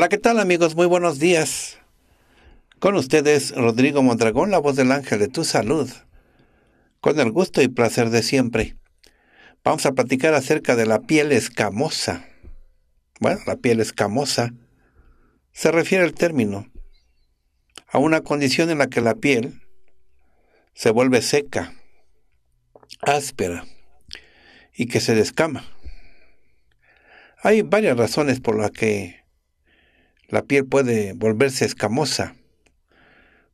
Hola, ¿qué tal amigos? Muy buenos días. Con ustedes Rodrigo Mondragón, la voz del ángel de tu salud. Con el gusto y placer de siempre. Vamos a platicar acerca de la piel escamosa. Bueno, la piel escamosa se refiere al término a una condición en la que la piel se vuelve seca, áspera y que se descama. Hay varias razones por las que la piel puede volverse escamosa.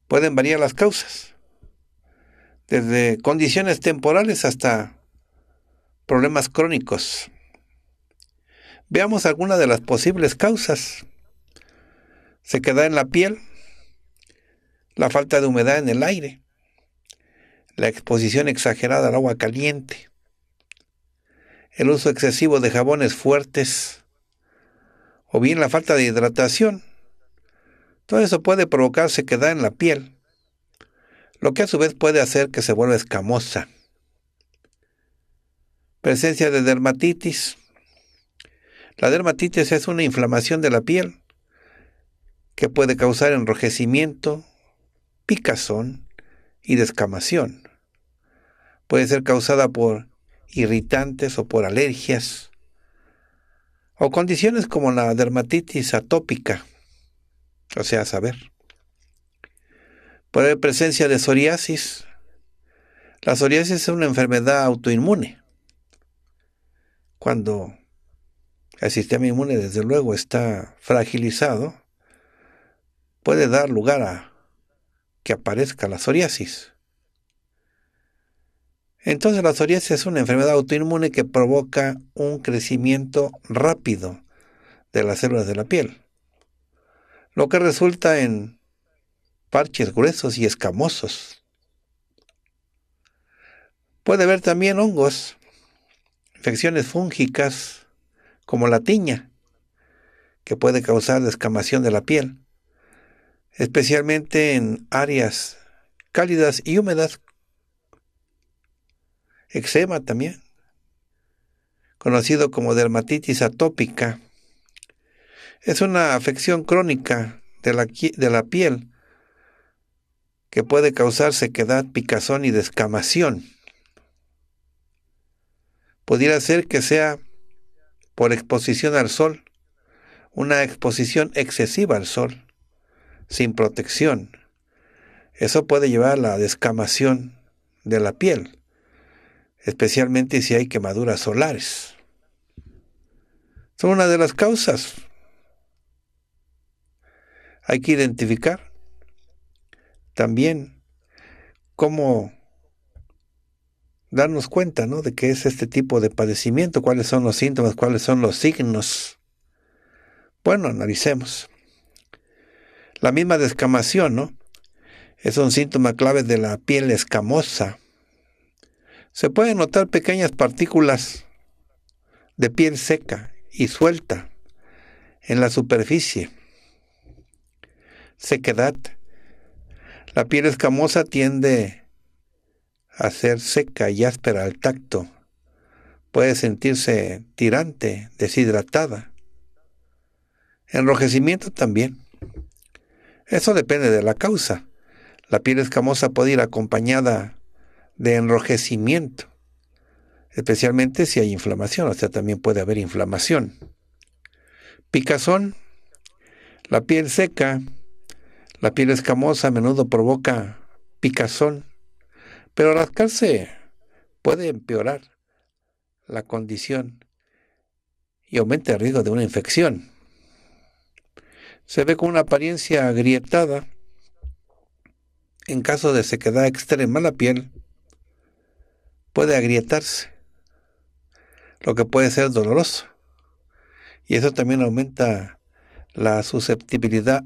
Pueden variar las causas, desde condiciones temporales hasta problemas crónicos. Veamos algunas de las posibles causas. Se queda en la piel, la falta de humedad en el aire, la exposición exagerada al agua caliente, el uso excesivo de jabones fuertes, o bien la falta de hidratación. Todo eso puede provocar sequedad en la piel, lo que a su vez puede hacer que se vuelva escamosa. Presencia de dermatitis. La dermatitis es una inflamación de la piel que puede causar enrojecimiento, picazón y descamación. Puede ser causada por irritantes o por alergias, o condiciones como la dermatitis atópica, o sea, saber. Puede haber presencia de psoriasis. La psoriasis es una enfermedad autoinmune. Cuando el sistema inmune, desde luego, está fragilizado, puede dar lugar a que aparezca la psoriasis. Entonces la psoriasis es una enfermedad autoinmune que provoca un crecimiento rápido de las células de la piel, lo que resulta en parches gruesos y escamosos. Puede haber también hongos, infecciones fúngicas como la tiña, que puede causar descamación de la piel, especialmente en áreas cálidas y húmedas eczema también, conocido como dermatitis atópica. Es una afección crónica de la, de la piel que puede causar sequedad, picazón y descamación. Pudiera ser que sea por exposición al sol, una exposición excesiva al sol, sin protección. Eso puede llevar a la descamación de la piel especialmente si hay quemaduras solares. Son una de las causas. Hay que identificar también cómo darnos cuenta de qué es este tipo de padecimiento, cuáles son los síntomas, cuáles son los signos. Bueno, analicemos. La misma descamación, ¿no? Es un síntoma clave de la piel escamosa se pueden notar pequeñas partículas de piel seca y suelta en la superficie. Sequedad. La piel escamosa tiende a ser seca y áspera al tacto. Puede sentirse tirante, deshidratada. Enrojecimiento también. Eso depende de la causa. La piel escamosa puede ir acompañada de enrojecimiento, especialmente si hay inflamación, o sea, también puede haber inflamación. Picazón, la piel seca, la piel escamosa a menudo provoca picazón, pero rascarse puede empeorar la condición y aumenta el riesgo de una infección. Se ve con una apariencia agrietada. En caso de sequedad extrema, la piel puede agrietarse, lo que puede ser doloroso. Y eso también aumenta la susceptibilidad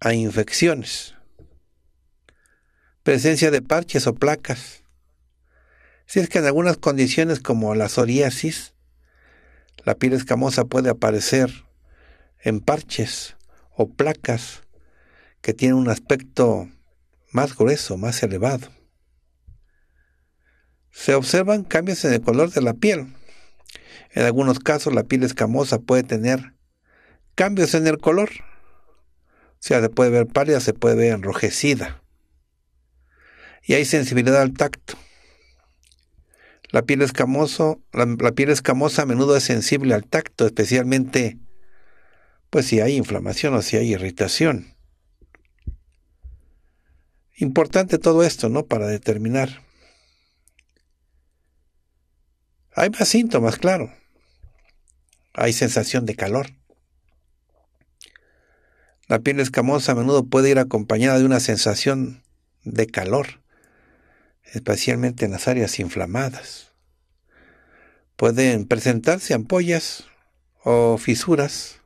a infecciones. Presencia de parches o placas. Si es que en algunas condiciones como la psoriasis, la piel escamosa puede aparecer en parches o placas que tienen un aspecto más grueso, más elevado. Se observan cambios en el color de la piel. En algunos casos la piel escamosa puede tener cambios en el color. O sea, se puede ver pálida, se puede ver enrojecida. Y hay sensibilidad al tacto. La piel, escamoso, piel escamosa a menudo es sensible al tacto, especialmente pues si hay inflamación o si hay irritación. Importante todo esto, ¿no? Para determinar hay más síntomas, claro. Hay sensación de calor. La piel escamosa a menudo puede ir acompañada de una sensación de calor, especialmente en las áreas inflamadas. Pueden presentarse ampollas o fisuras.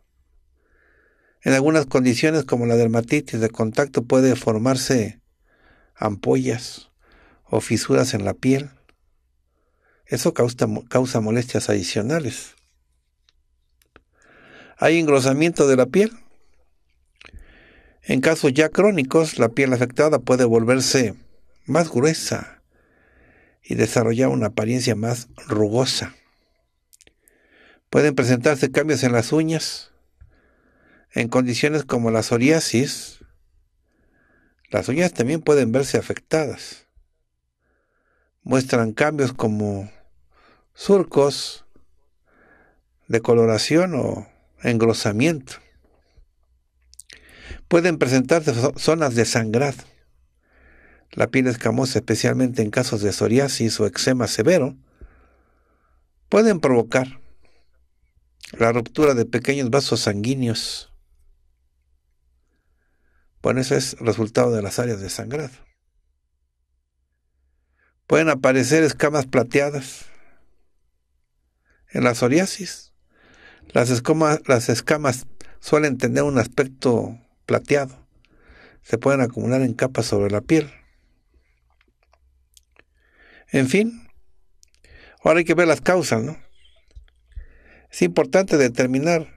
En algunas condiciones como la dermatitis de contacto puede formarse ampollas o fisuras en la piel. Eso causa, causa molestias adicionales. Hay engrosamiento de la piel. En casos ya crónicos, la piel afectada puede volverse más gruesa y desarrollar una apariencia más rugosa. Pueden presentarse cambios en las uñas. En condiciones como la psoriasis, las uñas también pueden verse afectadas. Muestran cambios como surcos de coloración o engrosamiento. Pueden presentarse zonas de sangrado. La piel escamosa, especialmente en casos de psoriasis o eczema severo, pueden provocar la ruptura de pequeños vasos sanguíneos. Bueno, eso es resultado de las áreas de sangrado. Pueden aparecer escamas plateadas, en la psoriasis. Las, las escamas suelen tener un aspecto plateado. Se pueden acumular en capas sobre la piel. En fin, ahora hay que ver las causas, ¿no? Es importante determinar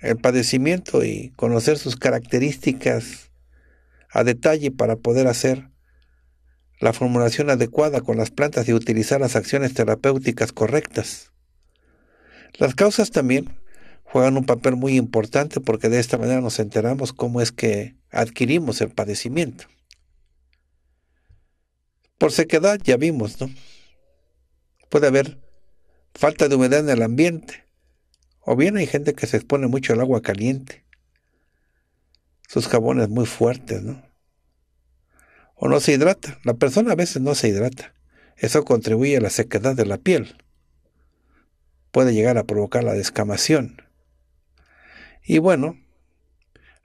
el padecimiento y conocer sus características a detalle para poder hacer la formulación adecuada con las plantas y utilizar las acciones terapéuticas correctas. Las causas también juegan un papel muy importante porque de esta manera nos enteramos cómo es que adquirimos el padecimiento. Por sequedad ya vimos, ¿no? Puede haber falta de humedad en el ambiente, o bien hay gente que se expone mucho al agua caliente, sus jabones muy fuertes, ¿no? O no se hidrata, la persona a veces no se hidrata, eso contribuye a la sequedad de la piel puede llegar a provocar la descamación. Y bueno,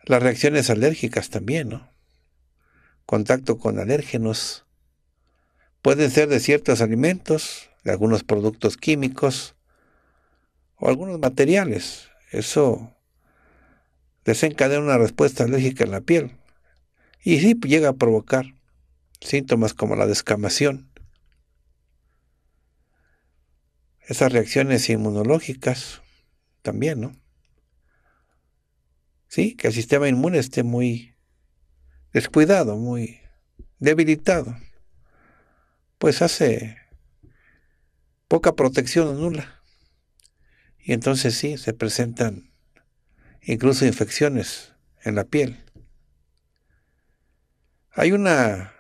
las reacciones alérgicas también, ¿no? Contacto con alérgenos. Pueden ser de ciertos alimentos, de algunos productos químicos o algunos materiales. Eso desencadena una respuesta alérgica en la piel y sí llega a provocar síntomas como la descamación. esas reacciones inmunológicas también, ¿no? Sí, que el sistema inmune esté muy descuidado, muy debilitado, pues hace poca protección nula. Y entonces sí, se presentan incluso infecciones en la piel. Hay una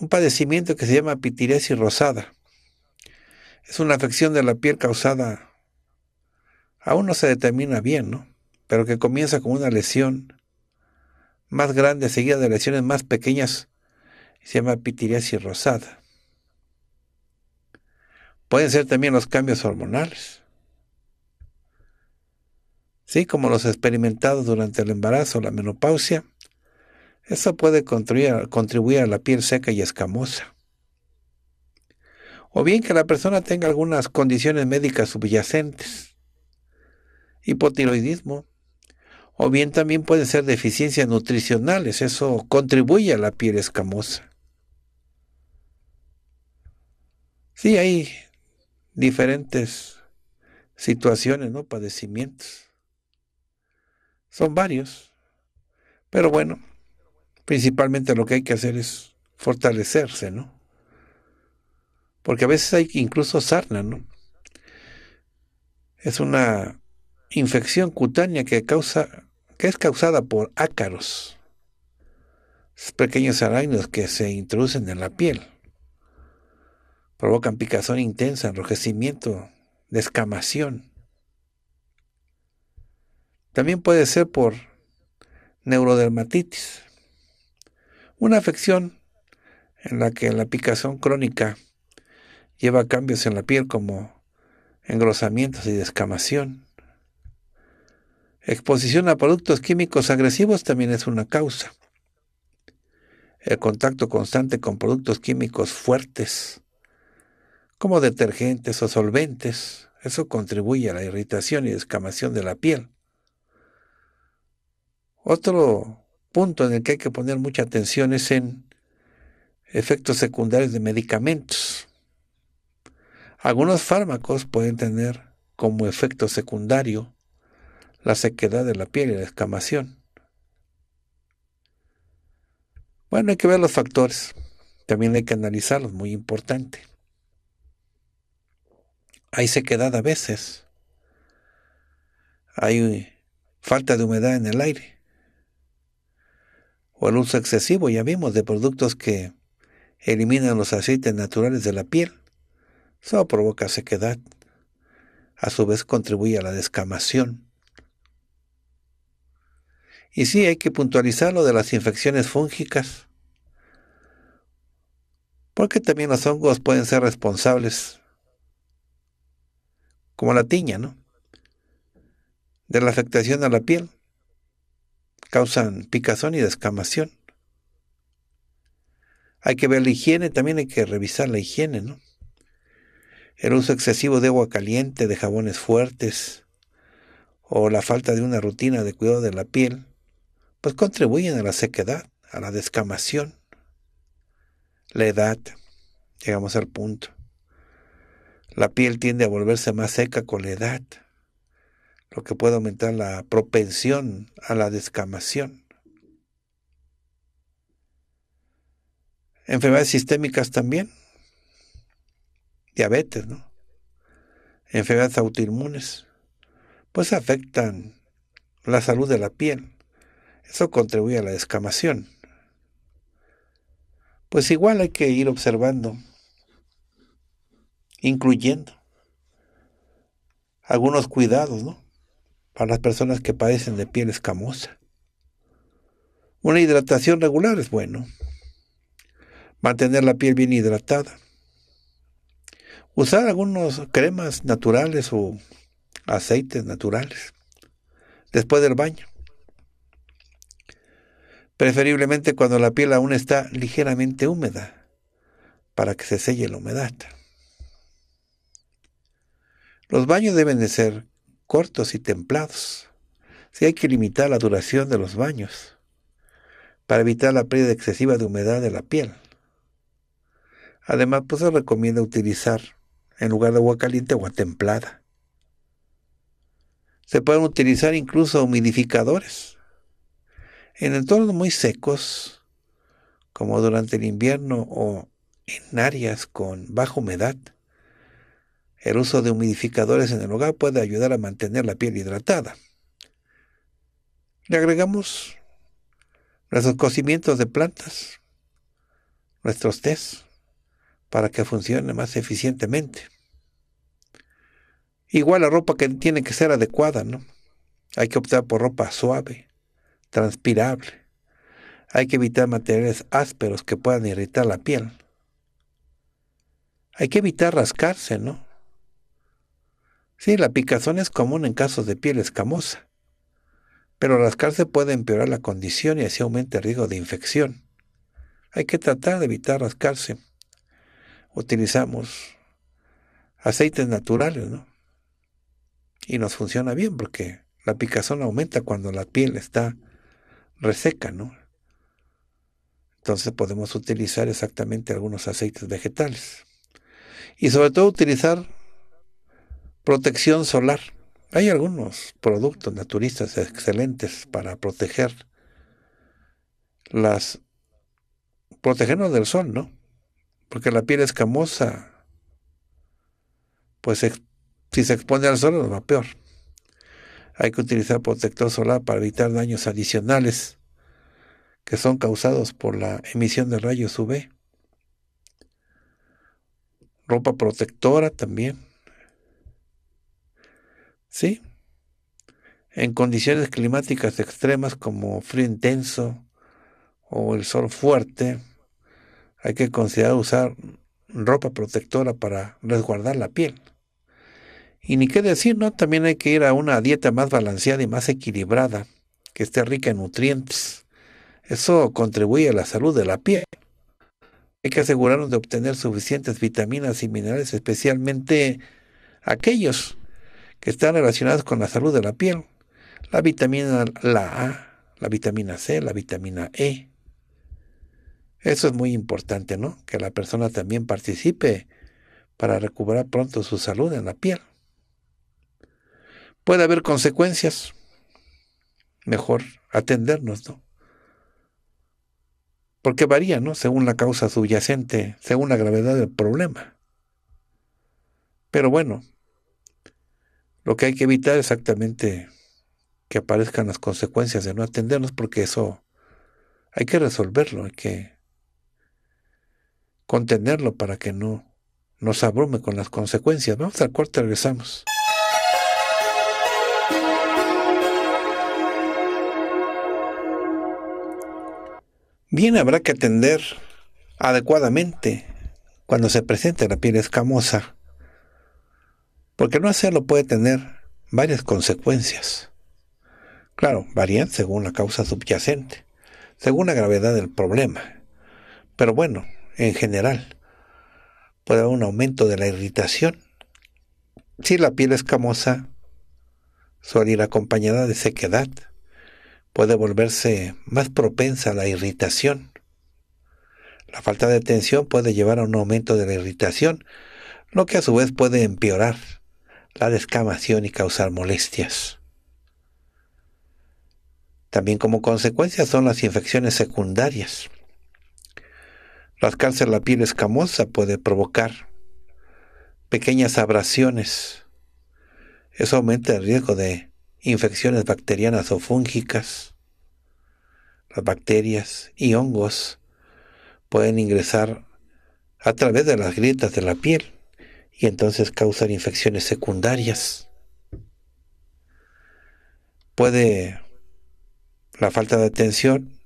un padecimiento que se llama pitiresis rosada. Es una afección de la piel causada, aún no se determina bien, ¿no? Pero que comienza con una lesión más grande seguida de lesiones más pequeñas se llama pitiriasis rosada. Pueden ser también los cambios hormonales. Sí, como los experimentados durante el embarazo, la menopausia, eso puede contribuir a la piel seca y escamosa o bien que la persona tenga algunas condiciones médicas subyacentes, hipotiroidismo, o bien también pueden ser deficiencias nutricionales, eso contribuye a la piel escamosa. Sí, hay diferentes situaciones, ¿no? Padecimientos. Son varios. Pero bueno, principalmente lo que hay que hacer es fortalecerse, ¿no? Porque a veces hay incluso sarna, ¿no? Es una infección cutánea que causa que es causada por ácaros, pequeños arácnidos que se introducen en la piel. Provocan picazón intensa, enrojecimiento, descamación. También puede ser por neurodermatitis, una afección en la que la picazón crónica lleva cambios en la piel como engrosamientos y descamación. Exposición a productos químicos agresivos también es una causa. El contacto constante con productos químicos fuertes, como detergentes o solventes, eso contribuye a la irritación y descamación de la piel. Otro punto en el que hay que poner mucha atención es en efectos secundarios de medicamentos algunos fármacos pueden tener como efecto secundario la sequedad de la piel y la escamación. Bueno, hay que ver los factores. También hay que analizarlos, muy importante. Hay sequedad a veces. Hay falta de humedad en el aire. O el uso excesivo, ya vimos, de productos que eliminan los aceites naturales de la piel. Eso provoca sequedad. A su vez contribuye a la descamación. Y sí, hay que puntualizar lo de las infecciones fúngicas, porque también los hongos pueden ser responsables, como la tiña, ¿no? De la afectación a la piel. Causan picazón y descamación. Hay que ver la higiene, también hay que revisar la higiene, ¿no? el uso excesivo de agua caliente, de jabones fuertes o la falta de una rutina de cuidado de la piel, pues contribuyen a la sequedad, a la descamación. La edad, llegamos al punto. La piel tiende a volverse más seca con la edad, lo que puede aumentar la propensión a la descamación. Enfermedades sistémicas también, diabetes, ¿no? enfermedades autoinmunes, pues afectan la salud de la piel. Eso contribuye a la descamación. Pues igual hay que ir observando, incluyendo algunos cuidados, ¿no? Para las personas que padecen de piel escamosa. Una hidratación regular es bueno. Mantener la piel bien hidratada. Usar algunas cremas naturales o aceites naturales después del baño. Preferiblemente cuando la piel aún está ligeramente húmeda para que se selle la humedad. Los baños deben ser cortos y templados. Si hay que limitar la duración de los baños para evitar la pérdida excesiva de humedad de la piel. Además, pues se recomienda utilizar en lugar de agua caliente, agua templada. Se pueden utilizar incluso humidificadores. En entornos muy secos, como durante el invierno o en áreas con baja humedad, el uso de humidificadores en el hogar puede ayudar a mantener la piel hidratada. Le agregamos nuestros cocimientos de plantas, nuestros tés, para que funcione más eficientemente. Igual la ropa que tiene que ser adecuada, ¿no? Hay que optar por ropa suave, transpirable. Hay que evitar materiales ásperos que puedan irritar la piel. Hay que evitar rascarse, ¿no? Sí, la picazón es común en casos de piel escamosa, pero rascarse puede empeorar la condición y así aumenta el riesgo de infección. Hay que tratar de evitar rascarse utilizamos aceites naturales, ¿no? Y nos funciona bien porque la picazón aumenta cuando la piel está reseca, ¿no? Entonces podemos utilizar exactamente algunos aceites vegetales. Y sobre todo utilizar protección solar. Hay algunos productos naturistas excelentes para proteger las protegernos del sol, ¿no? porque la piel escamosa. Pues si se expone al sol, nos va peor. Hay que utilizar protector solar para evitar daños adicionales que son causados por la emisión de rayos UV. Ropa protectora también. ¿Sí? En condiciones climáticas extremas como frío intenso o el sol fuerte, hay que considerar usar ropa protectora para resguardar la piel. Y ni qué decir, ¿no? También hay que ir a una dieta más balanceada y más equilibrada, que esté rica en nutrientes. Eso contribuye a la salud de la piel. Hay que asegurarnos de obtener suficientes vitaminas y minerales, especialmente aquellos que están relacionados con la salud de la piel. La vitamina la A, la vitamina C, la vitamina E, eso es muy importante, ¿no? Que la persona también participe para recuperar pronto su salud en la piel. Puede haber consecuencias. Mejor atendernos, ¿no? Porque varía, ¿no? Según la causa subyacente, según la gravedad del problema. Pero bueno, lo que hay que evitar exactamente que aparezcan las consecuencias de no atendernos, porque eso hay que resolverlo, hay que contenerlo para que no nos abrume con las consecuencias. Vamos al corte, regresamos. Bien, habrá que atender adecuadamente cuando se presente la piel escamosa, porque no hacerlo puede tener varias consecuencias. Claro, varían según la causa subyacente, según la gravedad del problema. Pero bueno, en general. Puede haber un aumento de la irritación. Si la piel escamosa suele ir acompañada de sequedad, puede volverse más propensa a la irritación. La falta de tensión puede llevar a un aumento de la irritación, lo que a su vez puede empeorar la descamación y causar molestias. También como consecuencia son las infecciones secundarias. Las cáncer la piel escamosa puede provocar pequeñas abrasiones. Eso aumenta el riesgo de infecciones bacterianas o fúngicas. Las bacterias y hongos pueden ingresar a través de las grietas de la piel y entonces causar infecciones secundarias. Puede la falta de atención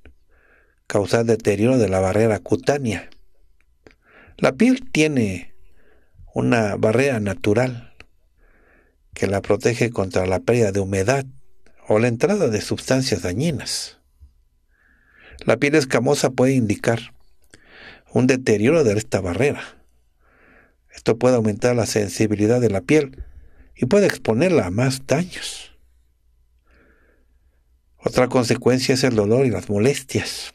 causar deterioro de la barrera cutánea. La piel tiene una barrera natural que la protege contra la pérdida de humedad o la entrada de sustancias dañinas. La piel escamosa puede indicar un deterioro de esta barrera. Esto puede aumentar la sensibilidad de la piel y puede exponerla a más daños. Otra consecuencia es el dolor y las molestias.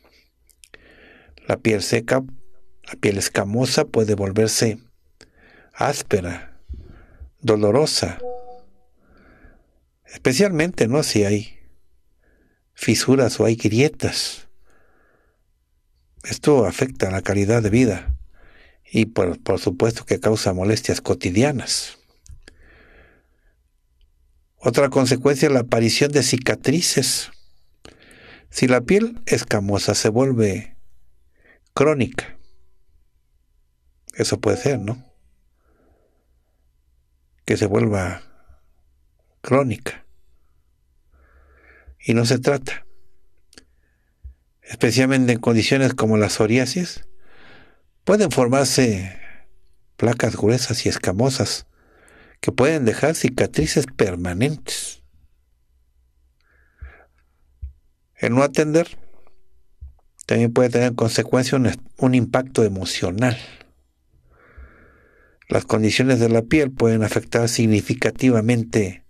La piel seca, la piel escamosa puede volverse áspera, dolorosa, especialmente no si hay fisuras o hay grietas. Esto afecta la calidad de vida y por, por supuesto que causa molestias cotidianas. Otra consecuencia es la aparición de cicatrices. Si la piel escamosa se vuelve crónica. Eso puede ser, ¿no? Que se vuelva crónica. Y no se trata. Especialmente en condiciones como la psoriasis, pueden formarse placas gruesas y escamosas que pueden dejar cicatrices permanentes. En no atender también puede tener en consecuencia un, un impacto emocional. Las condiciones de la piel pueden afectar significativamente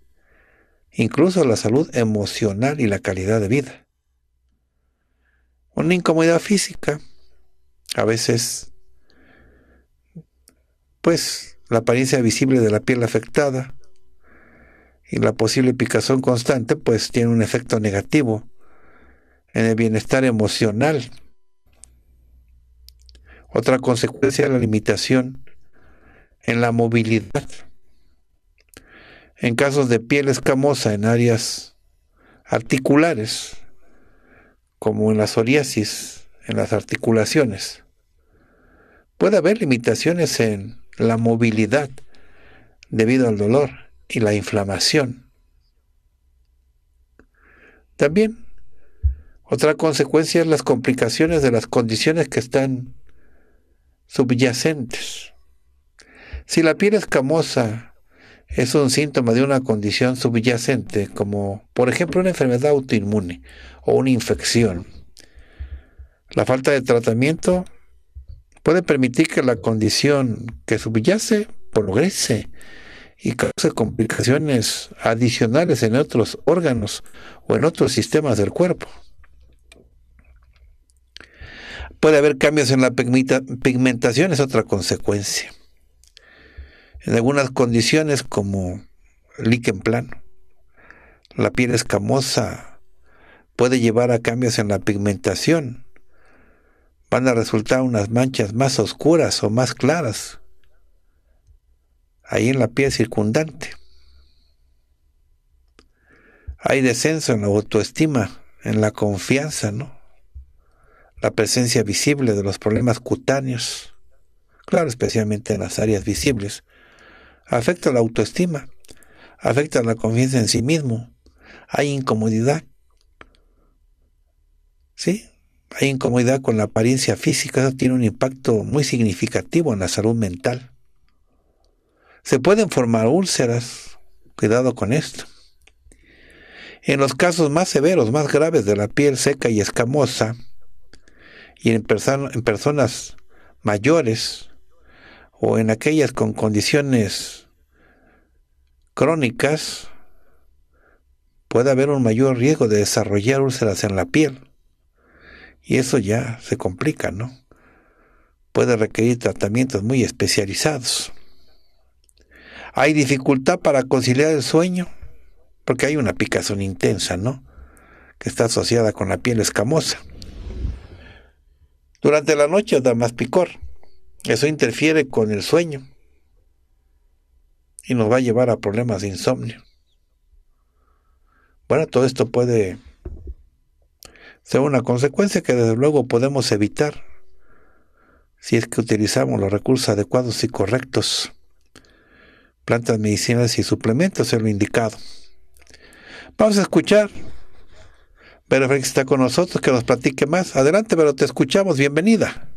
incluso la salud emocional y la calidad de vida. Una incomodidad física, a veces, pues la apariencia visible de la piel afectada y la posible picazón constante, pues tiene un efecto negativo en el bienestar emocional. Otra consecuencia de la limitación en la movilidad. En casos de piel escamosa en áreas articulares, como en la psoriasis, en las articulaciones, puede haber limitaciones en la movilidad debido al dolor y la inflamación. También otra consecuencia es las complicaciones de las condiciones que están subyacentes. Si la piel escamosa es un síntoma de una condición subyacente, como por ejemplo una enfermedad autoinmune o una infección, la falta de tratamiento puede permitir que la condición que subyace progrese y cause complicaciones adicionales en otros órganos o en otros sistemas del cuerpo. Puede haber cambios en la pigmentación, es otra consecuencia. En algunas condiciones como líquen plano, la piel escamosa puede llevar a cambios en la pigmentación. Van a resultar unas manchas más oscuras o más claras ahí en la piel circundante. Hay descenso en la autoestima, en la confianza, ¿no? la presencia visible de los problemas cutáneos, claro, especialmente en las áreas visibles, afecta la autoestima, afecta la confianza en sí mismo, hay incomodidad. ¿Sí? Hay incomodidad con la apariencia física, eso tiene un impacto muy significativo en la salud mental. Se pueden formar úlceras, cuidado con esto. En los casos más severos, más graves de la piel seca y escamosa, y en, en personas mayores o en aquellas con condiciones crónicas, puede haber un mayor riesgo de desarrollar úlceras en la piel. Y eso ya se complica, ¿no? Puede requerir tratamientos muy especializados. Hay dificultad para conciliar el sueño, porque hay una picazón intensa, ¿no? Que está asociada con la piel escamosa. Durante la noche da más picor. Eso interfiere con el sueño y nos va a llevar a problemas de insomnio. Bueno, todo esto puede ser una consecuencia que desde luego podemos evitar si es que utilizamos los recursos adecuados y correctos. Plantas medicinales y suplementos es lo indicado. Vamos a escuchar pero Frank está con nosotros, que nos platique más. Adelante, pero te escuchamos. Bienvenida.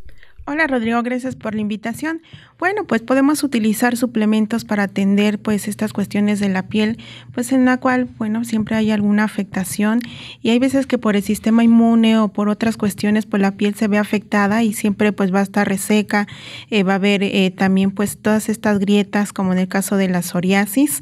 Hola Rodrigo, gracias por la invitación. Bueno, pues podemos utilizar suplementos para atender pues estas cuestiones de la piel, pues en la cual, bueno, siempre hay alguna afectación y hay veces que por el sistema inmune o por otras cuestiones pues la piel se ve afectada y siempre pues va a estar reseca, eh, va a haber eh, también pues todas estas grietas como en el caso de la psoriasis,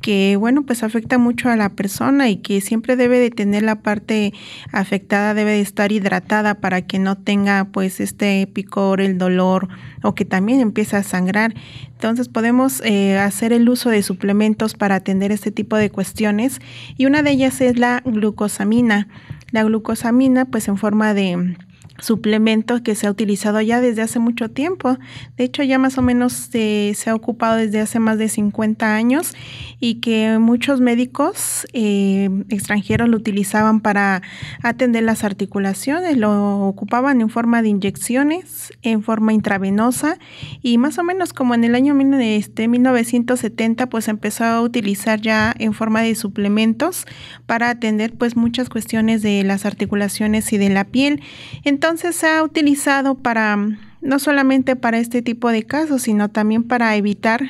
que bueno, pues afecta mucho a la persona y que siempre debe de tener la parte afectada, debe de estar hidratada para que no tenga pues este pico el dolor o que también empieza a sangrar. Entonces podemos eh, hacer el uso de suplementos para atender este tipo de cuestiones y una de ellas es la glucosamina. La glucosamina pues en forma de suplementos que se ha utilizado ya desde hace mucho tiempo. De hecho, ya más o menos se, ha ocupado desde hace más de 50 años y que muchos médicos eh, extranjeros lo utilizaban para atender las articulaciones, lo ocupaban en forma de inyecciones, en forma intravenosa y más o menos como en el año este, 1970 pues empezó a utilizar ya en forma de suplementos para atender pues muchas cuestiones de las articulaciones y de la piel. Entonces, entonces se ha utilizado para mm, no solamente para este tipo de casos, sino también para evitar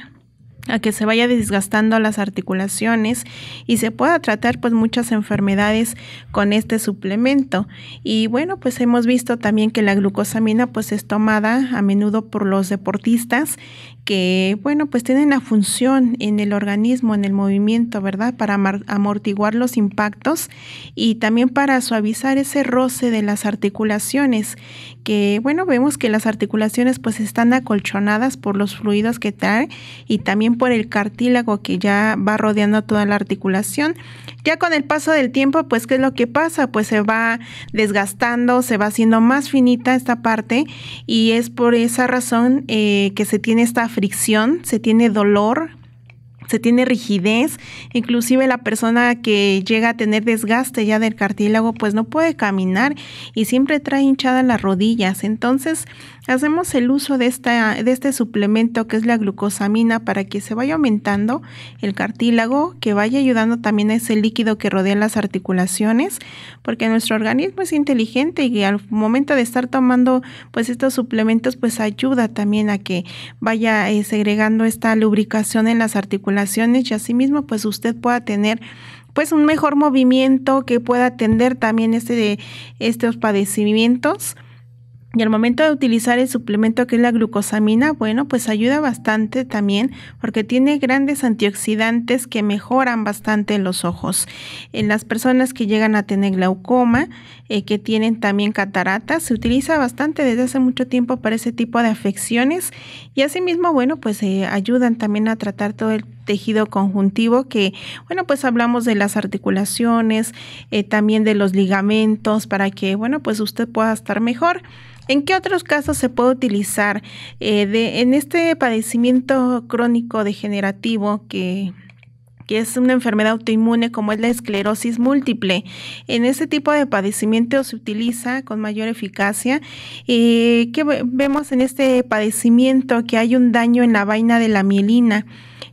a que se vaya desgastando las articulaciones y se pueda tratar pues muchas enfermedades con este suplemento. Y bueno, pues hemos visto también que la glucosamina pues es tomada a menudo por los deportistas que, bueno, pues tienen la función en el organismo, en el movimiento, ¿verdad? Para amortiguar los impactos y también para suavizar ese roce de las articulaciones, que, bueno, vemos que las articulaciones pues están acolchonadas por los fluidos que trae y también por el cartílago que ya va rodeando toda la articulación. Ya con el paso del tiempo, pues, ¿qué es lo que pasa? Pues se va desgastando, se va haciendo más finita esta parte y es por esa razón eh, que se tiene esta fricción, se tiene dolor, se tiene rigidez, inclusive la persona que llega a tener desgaste ya del cartílago, pues no puede caminar y siempre trae hinchadas las rodillas. Entonces, Hacemos el uso de, esta, de este suplemento que es la glucosamina para que se vaya aumentando el cartílago, que vaya ayudando también a ese líquido que rodea las articulaciones, porque nuestro organismo es inteligente y al momento de estar tomando pues estos suplementos pues ayuda también a que vaya eh, segregando esta lubricación en las articulaciones y asimismo pues usted pueda tener pues un mejor movimiento que pueda atender también este, estos padecimientos y al momento de utilizar el suplemento que es la glucosamina, bueno, pues ayuda bastante también porque tiene grandes antioxidantes que mejoran bastante los ojos. En las personas que llegan a tener glaucoma, eh, que tienen también cataratas, se utiliza bastante desde hace mucho tiempo para ese tipo de afecciones y asimismo, bueno, pues eh, ayudan también a tratar todo el tejido conjuntivo que, bueno, pues hablamos de las articulaciones, eh, también de los ligamentos para que, bueno, pues usted pueda estar mejor. ¿En qué otros casos se puede utilizar eh, en este padecimiento crónico degenerativo que es una enfermedad autoinmune como es la esclerosis múltiple. En este tipo de padecimiento se utiliza con mayor eficacia. Eh, ¿Qué que vemos en este padecimiento? Que hay un daño en la vaina de la mielina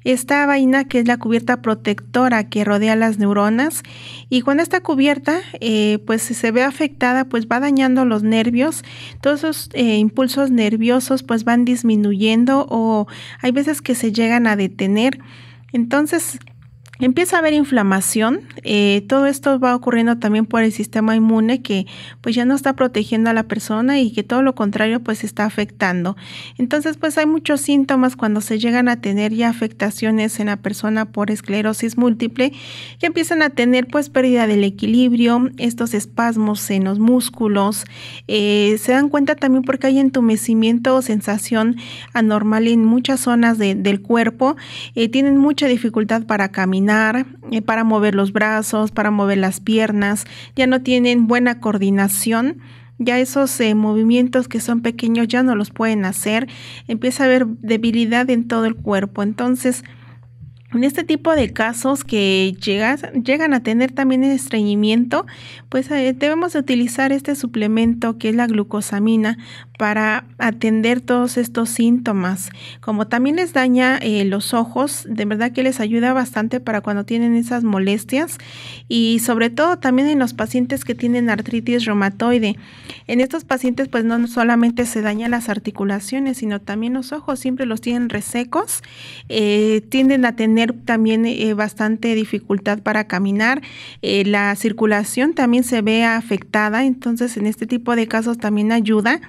esta vaina que es la cubierta protectora que rodea las neuronas y cuando esta cubierta eh, pues si se ve afectada pues va dañando los nervios, todos esos eh, impulsos nerviosos pues van disminuyendo o hay veces que se llegan a detener. Entonces, Empieza a haber inflamación, eh, todo esto va ocurriendo también por el sistema inmune que pues ya no está protegiendo a la persona y que todo lo contrario pues está afectando. Entonces pues hay muchos síntomas cuando se llegan a tener ya afectaciones en la persona por esclerosis múltiple que empiezan a tener pues pérdida del equilibrio, estos espasmos en los músculos, eh, se dan cuenta también porque hay entumecimiento o sensación anormal en muchas zonas del cuerpo, eh, tienen mucha dificultad para caminar eh, para mover los brazos, para mover las piernas, ya no tienen buena coordinación. Ya esos eh, movimientos que son pequeños ya no los pueden hacer. Empieza a haber debilidad en todo el cuerpo. Entonces, en este tipo de casos que llegan a tener también el estreñimiento, pues eh, debemos de utilizar este suplemento que es la glucosamina para atender todos estos síntomas. Como también les daña eh, los ojos, de verdad que les ayuda bastante para cuando tienen esas molestias y sobre todo también en los pacientes que tienen artritis reumatoide. En estos pacientes pues no solamente se dañan las articulaciones, sino también los ojos, siempre los tienen resecos, eh, tienden a tener también eh, bastante dificultad para caminar. Eh, la circulación también se ve afectada, entonces en este tipo de casos también ayuda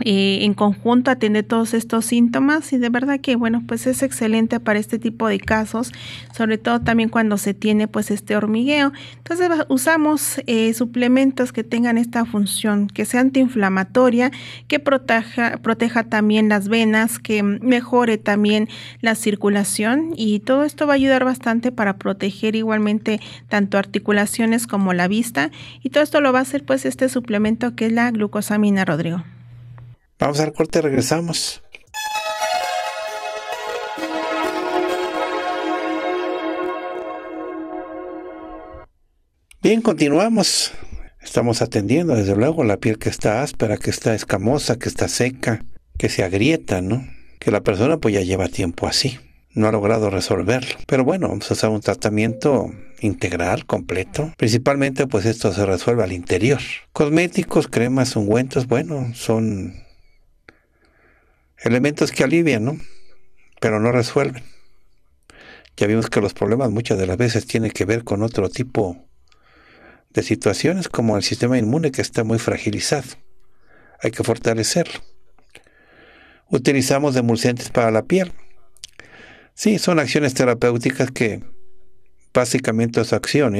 eh, en conjunto atiende todos estos síntomas y de verdad que bueno pues es excelente para este tipo de casos sobre todo también cuando se tiene pues este hormigueo entonces usamos eh, suplementos que tengan esta función que sea antiinflamatoria que proteja, proteja también las venas que mejore también la circulación y todo esto va a ayudar bastante para proteger igualmente tanto articulaciones como la vista y todo esto lo va a hacer pues este suplemento que es la glucosamina Rodrigo. Vamos al corte, regresamos. Bien, continuamos. Estamos atendiendo, desde luego, la piel que está áspera, que está escamosa, que está seca, que se agrieta, ¿no? Que la persona pues ya lleva tiempo así, no ha logrado resolverlo. Pero bueno, vamos a hacer un tratamiento integral, completo. Principalmente pues esto se resuelve al interior. Cosméticos, cremas, ungüentos, bueno, son elementos que alivian, ¿no? Pero no resuelven. Ya vimos que los problemas muchas de las veces tienen que ver con otro tipo de situaciones, como el sistema inmune que está muy fragilizado. Hay que fortalecerlo. Utilizamos emulsantes para la piel. Sí, son acciones terapéuticas que básicamente su acción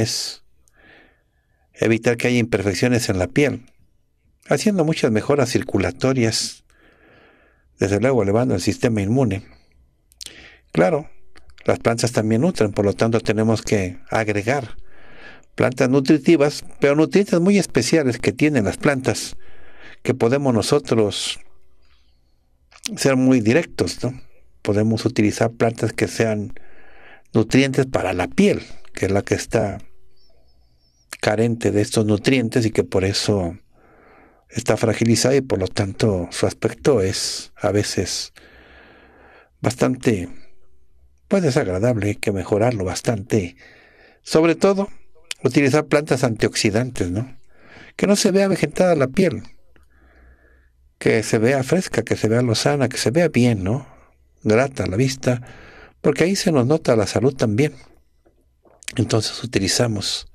evitar que haya imperfecciones en la piel, haciendo muchas mejoras circulatorias desde luego elevando el sistema inmune. Claro, las plantas también nutren, por lo tanto tenemos que agregar plantas nutritivas, pero nutrientes muy especiales que tienen las plantas, que podemos nosotros ser muy directos, ¿no? Podemos utilizar plantas que sean nutrientes para la piel, que es la que está carente de estos nutrientes y que por eso está fragilizada y por lo tanto su aspecto es a veces bastante pues desagradable, hay que mejorarlo bastante. Sobre todo, utilizar plantas antioxidantes, ¿no? Que no se vea vegetada la piel, que se vea fresca, que se vea lozana, que se vea bien, ¿no? Grata a la vista, porque ahí se nos nota la salud también. Entonces utilizamos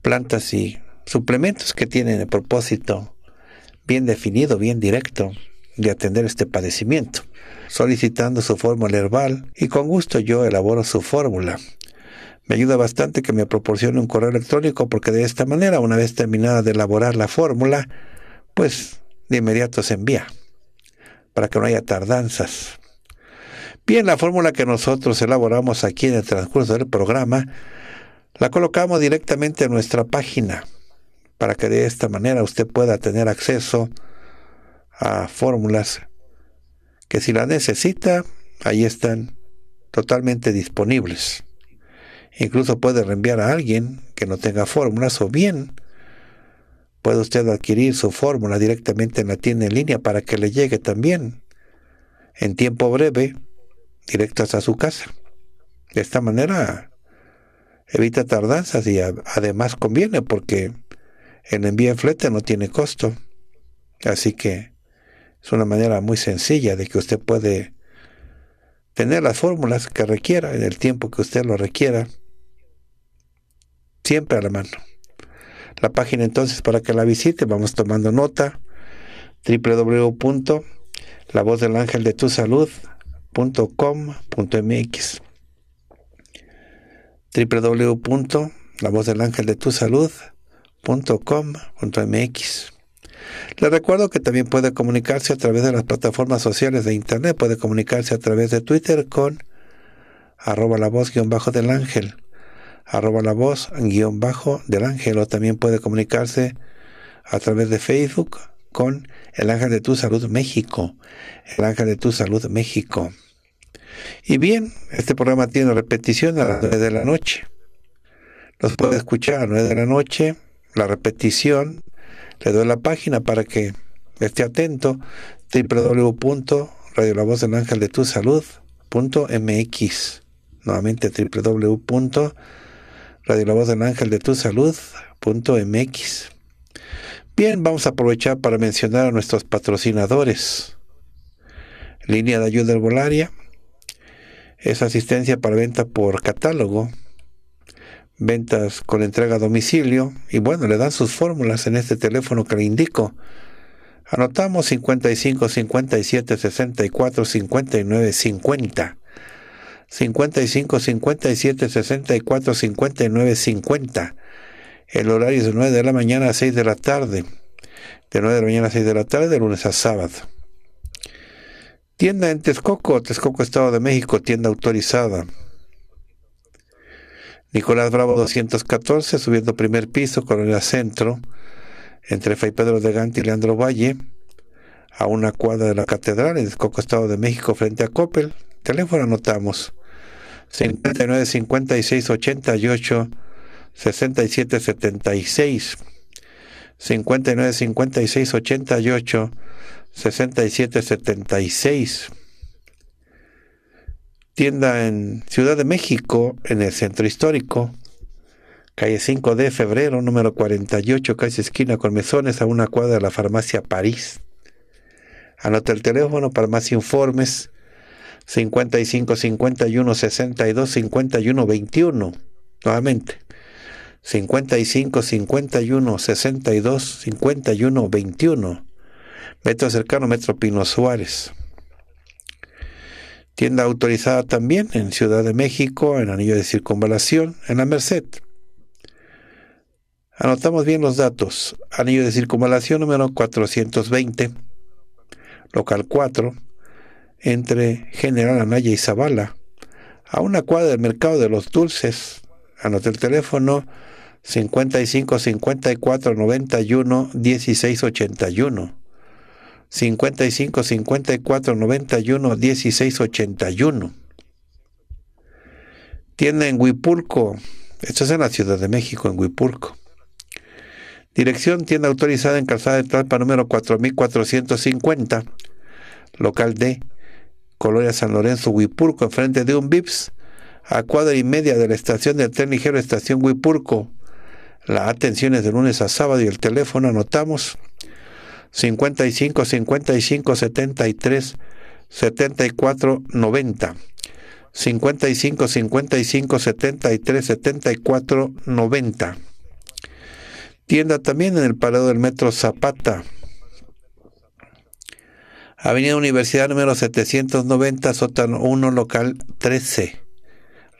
plantas y suplementos que tienen el propósito bien definido, bien directo de atender este padecimiento, solicitando su fórmula herbal y con gusto yo elaboro su fórmula. Me ayuda bastante que me proporcione un correo electrónico porque de esta manera, una vez terminada de elaborar la fórmula, pues de inmediato se envía, para que no haya tardanzas. Bien, la fórmula que nosotros elaboramos aquí en el transcurso del programa, la colocamos directamente en nuestra página para que de esta manera usted pueda tener acceso a fórmulas que si la necesita, ahí están totalmente disponibles. Incluso puede reenviar a alguien que no tenga fórmulas o bien puede usted adquirir su fórmula directamente en la tienda en línea para que le llegue también en tiempo breve directo hasta su casa. De esta manera evita tardanzas y además conviene porque el envío en flete no tiene costo. Así que es una manera muy sencilla de que usted puede tener las fórmulas que requiera en el tiempo que usted lo requiera. Siempre a la mano. La página entonces para que la visite, vamos tomando nota, www.lavozdelangeldetusalud.com.mx www.lavozdelangeldetusalud mx Le recuerdo que también puede comunicarse a través de las plataformas sociales de Internet, puede comunicarse a través de Twitter con arroba la voz guión bajo del ángel, arroba la voz guión bajo del ángel, o también puede comunicarse a través de Facebook con el ángel de tu salud México, el ángel de tu salud México. Y bien, este programa tiene repetición a las 9 de la noche. Los puede escuchar a las 9 de la noche la repetición, le doy la página para que esté atento, salud.mx. Nuevamente salud.mx. Bien, vamos a aprovechar para mencionar a nuestros patrocinadores. Línea de ayuda herbolaria es asistencia para venta por catálogo ventas con entrega a domicilio y bueno, le dan sus fórmulas en este teléfono que le indico. Anotamos 55 57 64 59 50. 55 57 64 59 50. El horario es de 9 de la mañana a 6 de la tarde. De 9 de la mañana a 6 de la tarde, de lunes a sábado. Tienda en Texcoco, Texcoco Estado de México, tienda autorizada. Nicolás Bravo 214, subiendo primer piso, Colonia Centro, entre Fray Pedro de Gante y Leandro Valle, a una cuadra de la Catedral, en el Coco Estado de México, frente a Coppel. Teléfono anotamos. 59 56 88 67 76 59 56 88 67 76 tienda en Ciudad de México, en el centro histórico, calle 5 de febrero, número 48, calle esquina con mesones, a una cuadra de la farmacia París. Anota el teléfono para más informes 55 51 62 51 21. Nuevamente 55 51 62 51 21. Metro cercano, Metro Pino Suárez. Tienda autorizada también en Ciudad de México, en Anillo de Circunvalación, en La Merced. Anotamos bien los datos. Anillo de Circunvalación número 420, local 4, entre General Anaya y Zavala, a una cuadra del Mercado de los Dulces. Anoté el teléfono 55 54 91 16 55 54 91 16 81. Tienda en Huipulco. Esto es en la Ciudad de México, en Huipulco. Dirección tienda autorizada en Calzada de trampa número 4450, local de... Colonia San Lorenzo, Huipulco, enfrente de un VIPS, a cuadra y media de la estación del tren ligero Estación Huipulco. La atención es de lunes a sábado y el teléfono anotamos 55 55 73 74 90. 55 55 73 74 90. Tienda también en el parado del metro Zapata. Avenida Universidad número 790, sótano 1, local 13.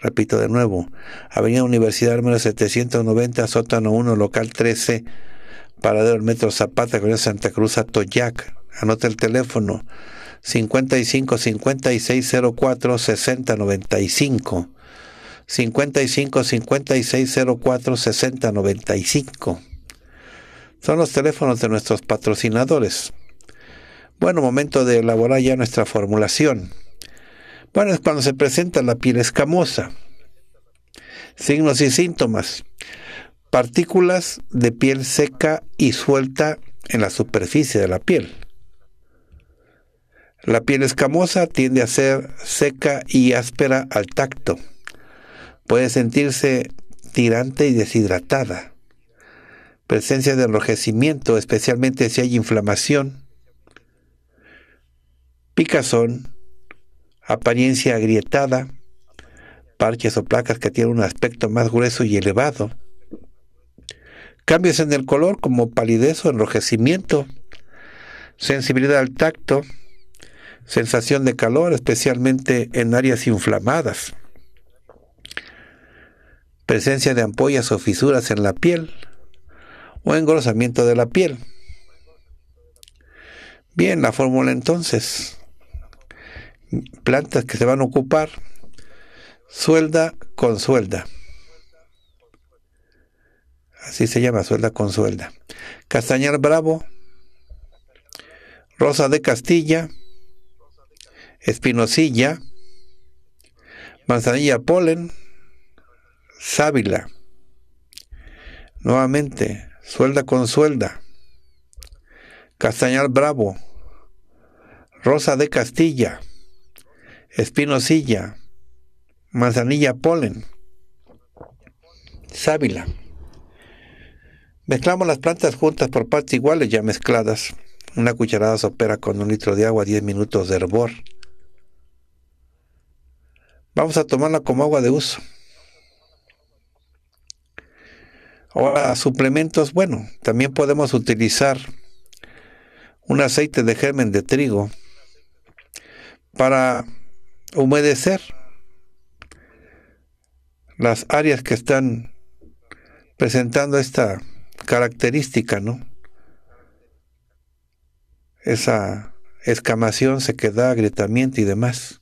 Repito de nuevo. Avenida Universidad número 790, sótano 1, local 13 paradero del Metro Zapata, con Santa Cruz, Atoyac. Anota el teléfono 55 5604 6095. 55 5604 6095. Son los teléfonos de nuestros patrocinadores. Bueno, momento de elaborar ya nuestra formulación. Bueno, es cuando se presenta la piel escamosa. Signos y síntomas partículas de piel seca y suelta en la superficie de la piel. La piel escamosa tiende a ser seca y áspera al tacto. Puede sentirse tirante y deshidratada. Presencia de enrojecimiento, especialmente si hay inflamación, picazón, apariencia agrietada, parches o placas que tienen un aspecto más grueso y elevado, Cambios en el color como palidez o enrojecimiento, sensibilidad al tacto, sensación de calor, especialmente en áreas inflamadas, presencia de ampollas o fisuras en la piel o engrosamiento de la piel. Bien, la fórmula entonces. Plantas que se van a ocupar suelda con suelda. Así se llama, suelda con suelda. Castañar Bravo, Rosa de Castilla, Espinosilla, Manzanilla Polen, Sábila. Nuevamente, suelda con suelda. Castañar Bravo, Rosa de Castilla, Espinosilla, Manzanilla Polen, Sábila. Mezclamos las plantas juntas por partes iguales ya mezcladas. Una cucharada sopera con un litro de agua, 10 minutos de hervor. Vamos a tomarla como agua de uso. Ahora, suplementos, bueno, también podemos utilizar un aceite de germen de trigo para humedecer las áreas que están presentando esta característica, ¿no? Esa escamación, queda agrietamiento y demás.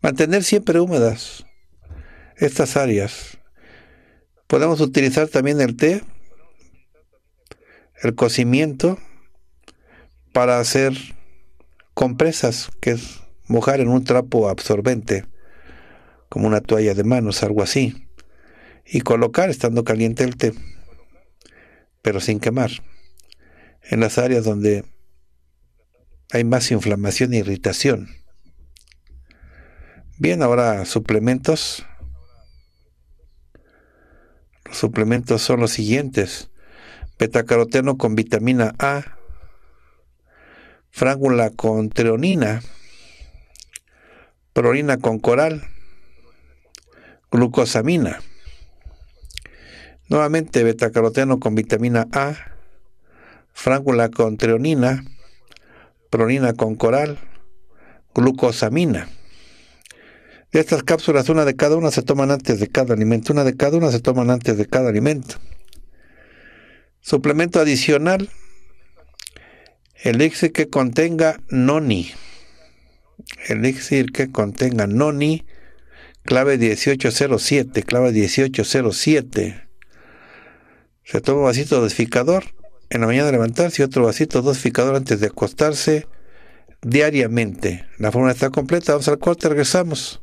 Mantener siempre húmedas estas áreas. Podemos utilizar también el té, el cocimiento, para hacer compresas, que es mojar en un trapo absorbente, como una toalla de manos, algo así, y colocar estando caliente el té pero sin quemar. En las áreas donde hay más inflamación e irritación. Bien, ahora suplementos. Los suplementos son los siguientes. Betacaroteno con vitamina A, frángula con treonina, prolina con coral, glucosamina. Nuevamente, betacaroteno con vitamina A, frángula con treonina, prolina con coral, glucosamina. De estas cápsulas, una de cada una se toman antes de cada alimento, una de cada una se toman antes de cada alimento. Suplemento adicional, elixir que contenga noni. Elixir que contenga noni, clave 1807, clave 1807. Se toma un vasito dosificador en la mañana de levantarse y otro vasito dosificador antes de acostarse diariamente. La fórmula está completa. Vamos al corte, regresamos.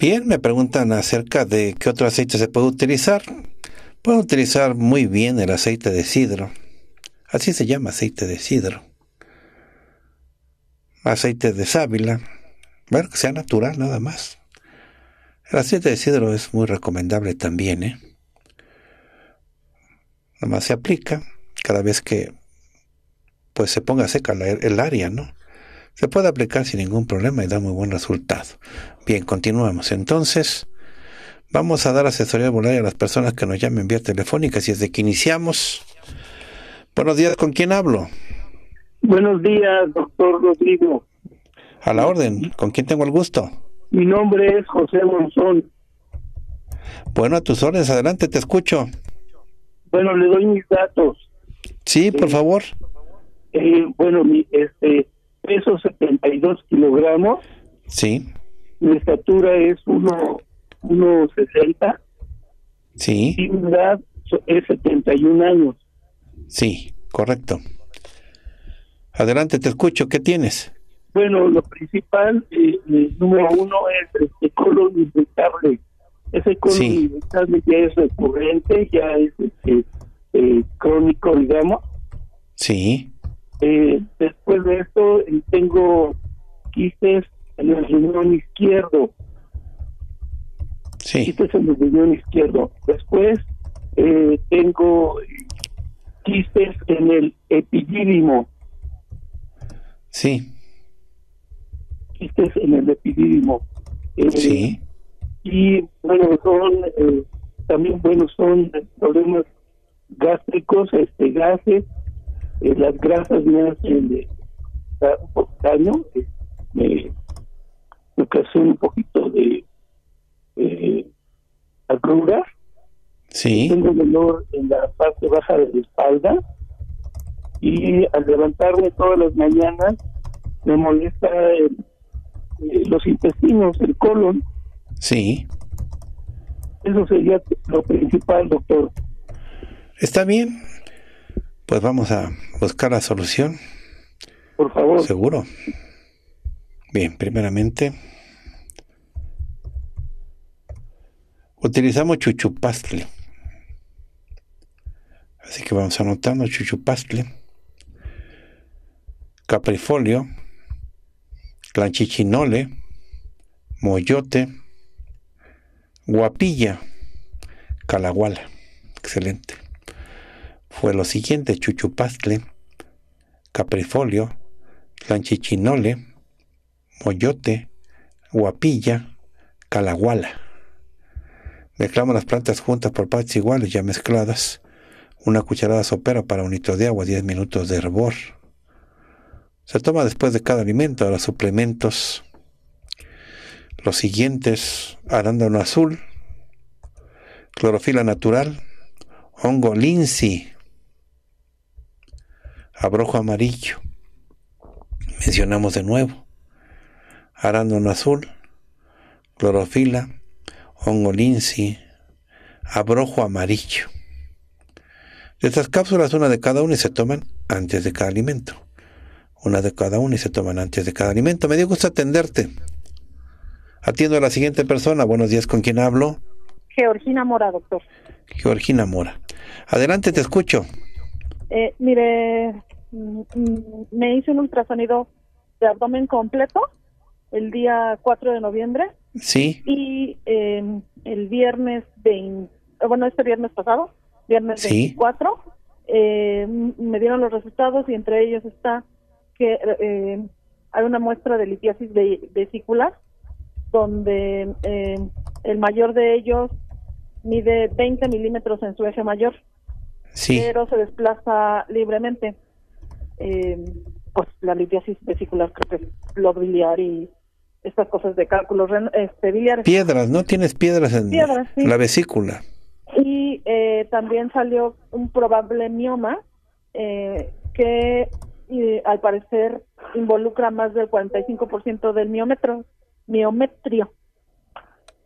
Bien, me preguntan acerca de qué otro aceite se puede utilizar. Puedo utilizar muy bien el aceite de sidro. Así se llama aceite de sidro. Aceite de sábila que sea natural nada más. El aceite de cedro es muy recomendable también, ¿eh? Nada más se aplica cada vez que pues se ponga seca el área, ¿no? Se puede aplicar sin ningún problema y da muy buen resultado. Bien, continuamos. Entonces, vamos a dar asesoría voluntaria a las personas que nos llamen vía telefónica. Si desde que iniciamos. Buenos días, ¿con quién hablo? Buenos días, doctor Rodrigo. A la orden. ¿Con quién tengo el gusto? Mi nombre es José Monzón. Bueno, a tus órdenes, adelante, te escucho. Bueno, le doy mis datos. Sí, por eh, favor. Eh, bueno, mi este, peso 72 kilogramos. Sí. Mi estatura es 1,60. Uno, sí. mi edad es 71 años. Sí, correcto. Adelante, te escucho. ¿Qué tienes? Bueno, lo principal, eh, eh, número uno, es este colon irritable. Ese colon irritable ya es recurrente, ya es este, eh, crónico, digamos. Sí. Eh, después de esto, tengo quistes en el riñón izquierdo. Sí. Quistes en el riñón izquierdo. Después, tengo quistes en el epidídimo. Sí quistes en el epididimo. Eh, sí. Y bueno, son eh, también bueno son problemas gástricos, este gases, eh, las grasas me hacen daño, me, ocasiona un poquito de eh, Sí. Tengo dolor en la parte baja de la espalda y al levantarme todas las mañanas me molesta el eh, los intestinos, el colon. Sí. Eso sería lo principal, doctor. Está bien. Pues vamos a buscar la solución. Por favor. Seguro. Bien, primeramente. Utilizamos chuchupastle. Así que vamos anotando chuchupastle. Caprifolio planchichinole, moyote, guapilla, calaguala. Excelente. Fue lo siguiente, chuchupastle, caprifolio, planchichinole, moyote, guapilla, calaguala. Mezclamos las plantas juntas por partes iguales ya mezcladas. Una cucharada sopera para un litro de agua, 10 minutos de hervor. Se toma después de cada alimento. los suplementos. Los siguientes, arándano azul, clorofila natural, hongo linsi, abrojo amarillo. Mencionamos de nuevo. Arándano azul, clorofila, hongo linsi, abrojo amarillo. De estas cápsulas, una de cada una y se toman antes de cada alimento una de cada una y se toman antes de cada alimento. Me dio gusto atenderte. Atiendo a la siguiente persona. Buenos días, ¿con quién hablo? Georgina Mora, doctor. Georgina Mora. Adelante, te escucho. Eh, mire, mm, mm, me hice un ultrasonido de abdomen completo el día 4 de noviembre. Sí. Y em, el viernes 20, eh, bueno, este viernes pasado, viernes 24, eh, me dieron los resultados y entre ellos está que eh, hay una muestra de litiasis vesicular donde eh, el mayor de ellos mide 20 milímetros en su eje mayor, pero se desplaza libremente. Eh, pues la litiasis vesicular creo que es lo biliar y estas cosas de cálculos este, Piedras, ¿no? Tienes piedras en la vesícula. Y también salió un probable mioma eh, que y al parecer involucra más del 45% del miómetro, miometrio.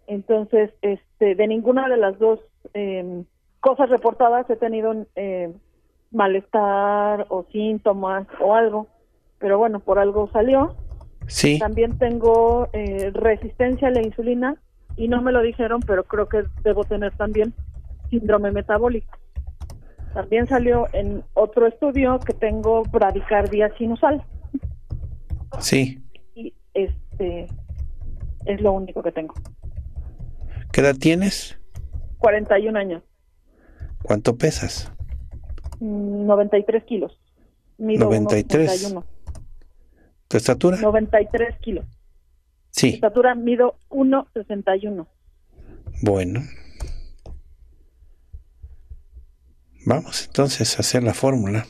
Entonces, este, de ninguna de las dos em, cosas reportadas he tenido em, malestar o síntomas o algo, pero bueno, por algo salió. Sí. También tengo eh, resistencia a la insulina y no me lo dijeron, pero creo que debo tener también síndrome metabólico. También salió en otro estudio que tengo bradicardia sinusal. Sí. Y este es lo único que tengo. ¿Qué edad tienes? 41 años. ¿Cuánto pesas? 93 mm, kilos. Mido 93. ¿Tu estatura? 93 kilos. Sí. estatura mido 1,61. Bueno, Vamos entonces a hacer la fórmula.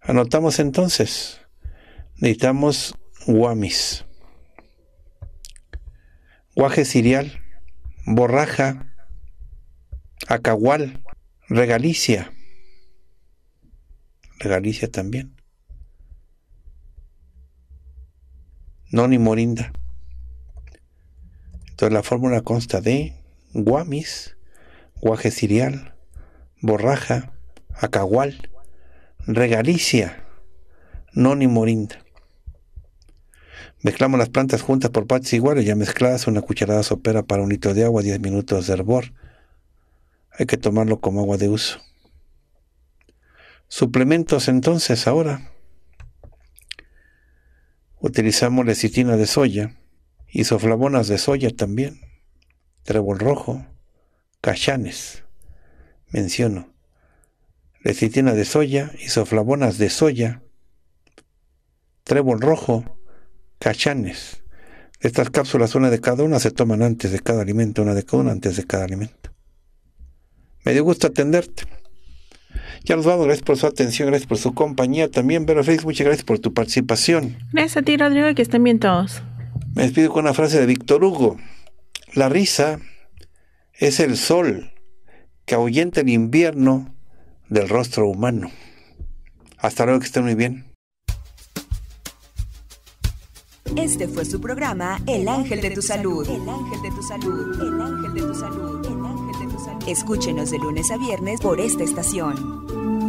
Anotamos entonces. Necesitamos guamis. Guaje cereal, borraja, acahual, regalicia. Regalicia también. Noni morinda. Entonces la fórmula consta de guamis, guaje cereal, borraja, acagual, regalicia, non morinda. Mezclamos las plantas juntas por partes iguales, ya mezcladas, una cucharada sopera para un litro de agua, 10 minutos de hervor. Hay que tomarlo como agua de uso. Suplementos entonces ahora. Utilizamos lecitina de soya, isoflavonas de soya también, trébol rojo, cachanes, menciono, lecitina de soya, isoflavonas de soya, trébol rojo, cachanes. Estas cápsulas, una de cada una, se toman antes de cada alimento, una de cada una antes de cada alimento. Me dio gusto atenderte. Ya los vamos, gracias por su atención, gracias por su compañía también, pero Félix, muchas gracias por tu participación. Gracias a ti, Rodrigo, que estén bien todos. Me despido con una frase de Víctor Hugo. La risa es el sol que ahuyenta el invierno del rostro humano. Hasta luego, que estén muy bien. Este fue su programa El Ángel de tu Salud. El Ángel de tu Salud. El Salud. El Ángel de tu Salud. Escúchenos de lunes a viernes por esta estación.